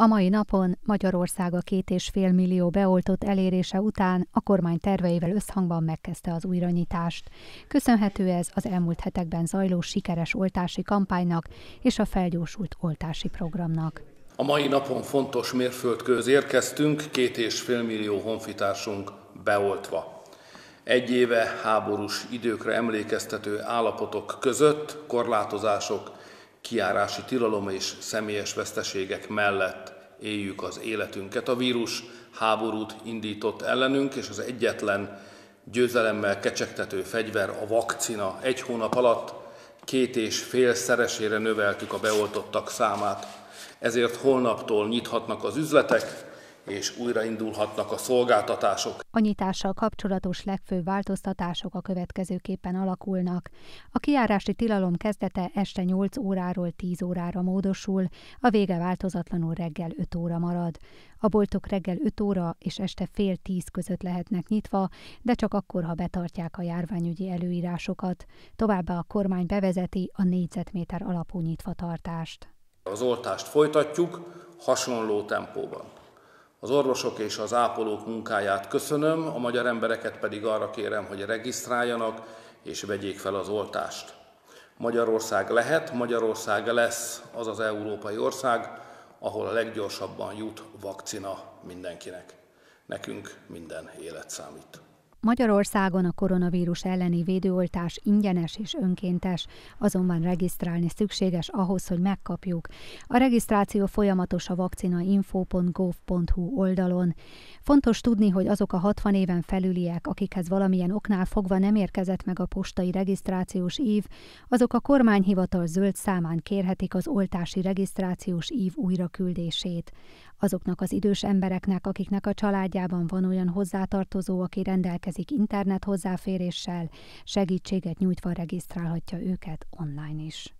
A mai napon Magyarország a két és fél millió beoltott elérése után a kormány terveivel összhangban megkezdte az újranyitást. Köszönhető ez az elmúlt hetekben zajló sikeres oltási kampánynak és a felgyorsult oltási programnak. A mai napon fontos mérföldköz érkeztünk, két és fél millió honfitársunk beoltva. Egy éve háborús időkre emlékeztető állapotok között korlátozások kiárási tilalom és személyes veszteségek mellett éljük az életünket. A vírus háborút indított ellenünk, és az egyetlen győzelemmel kecsegtető fegyver a vakcina. Egy hónap alatt két és fél szeresére növeltük a beoltottak számát. Ezért holnaptól nyithatnak az üzletek, és újraindulhatnak a szolgáltatások. A nyitással kapcsolatos legfőbb változtatások a következőképpen alakulnak. A kiárási tilalom kezdete este 8 óráról 10 órára módosul, a vége változatlanul reggel 5 óra marad. A boltok reggel 5 óra és este fél 10 között lehetnek nyitva, de csak akkor, ha betartják a járványügyi előírásokat. Továbbá a kormány bevezeti a négyzetméter alapú nyitvatartást. Az oltást folytatjuk hasonló tempóban. Az orvosok és az ápolók munkáját köszönöm, a magyar embereket pedig arra kérem, hogy regisztráljanak és vegyék fel az oltást. Magyarország lehet, Magyarország lesz az az európai ország, ahol a leggyorsabban jut vakcina mindenkinek. Nekünk minden élet számít. Magyarországon a koronavírus elleni védőoltás ingyenes és önkéntes, azonban regisztrálni szükséges ahhoz, hogy megkapjuk. A regisztráció folyamatos a vakcinainfo.gov.hu oldalon. Fontos tudni, hogy azok a 60 éven felüliek, akikhez valamilyen oknál fogva nem érkezett meg a postai regisztrációs ív, azok a kormányhivatal zöld számán kérhetik az oltási regisztrációs ív újraküldését. Azoknak az idős embereknek, akiknek a családjában van olyan hozzátartozó, aki rendelkezik internet hozzáféréssel, segítséget nyújtva regisztrálhatja őket online is.